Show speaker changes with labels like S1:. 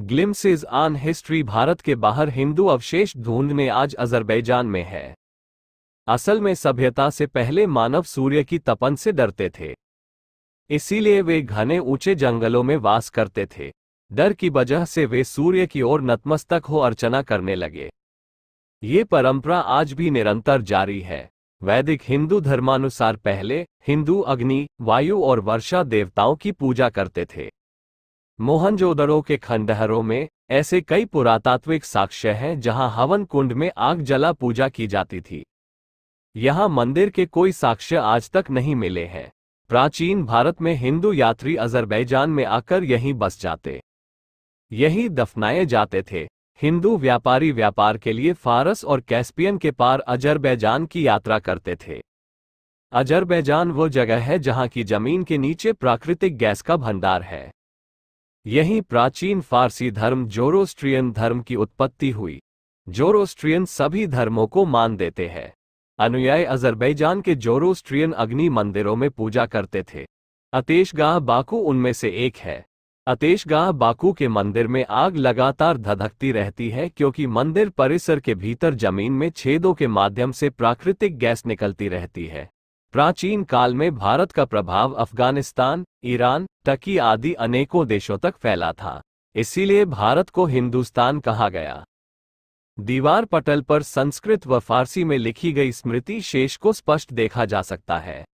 S1: glimpses आन history Bharat के बाहर हिंदू अवशेष ढूंढने आज अजरबैजान में है असल में सभ्यता से पहले मानव सूर्य की तपन से डरते थे इसीलिए वे घने ऊंचे जंगलों में वास करते थे डर की वजह से वे सूर्य की ओर नतमस्तक हो अर्चना करने लगे ये परंपरा आज भी निरंतर जारी है वैदिक हिंदू धर्मानुसार पहले हिंदू अग्नि वायु और वर्षा देवताओं की पूजा करते थे मोहनजोदड़ो के खंडहरों में ऐसे कई पुरातात्विक साक्ष्य हैं जहां हवन कुंड में आग जला पूजा की जाती थी यहां मंदिर के कोई साक्ष्य आज तक नहीं मिले हैं प्राचीन भारत में हिंदू यात्री अजरबैजान में आकर यहीं बस जाते यहीं दफनाए जाते थे हिंदू व्यापारी व्यापार के लिए फारस और कैस्पियन के पार अजरबैजान की यात्रा करते थे अजरबैजान वो जगह है जहां की जमीन के नीचे प्राकृतिक गैस का भंडार है यहीं प्राचीन फारसी धर्म जोरोस्ट्रियन धर्म की उत्पत्ति हुई जोरोस्ट्रियन सभी धर्मों को मान देते हैं अनुयायी अजरबैजान के जोरोस्ट्रियन अग्नि मंदिरों में पूजा करते थे अतेशगाह बाकू उनमें से एक है अतेशगाह बाकू के मंदिर में आग लगातार धधकती रहती है क्योंकि मंदिर परिसर के भीतर जमीन में छेदों के माध्यम से प्राकृतिक गैस निकलती रहती है प्राचीन काल में भारत का प्रभाव अफगानिस्तान ईरान टकी आदि अनेकों देशों तक फैला था इसीलिए भारत को हिंदुस्तान कहा गया दीवार पटल पर संस्कृत व फारसी में लिखी गई स्मृति शेष को स्पष्ट देखा जा सकता है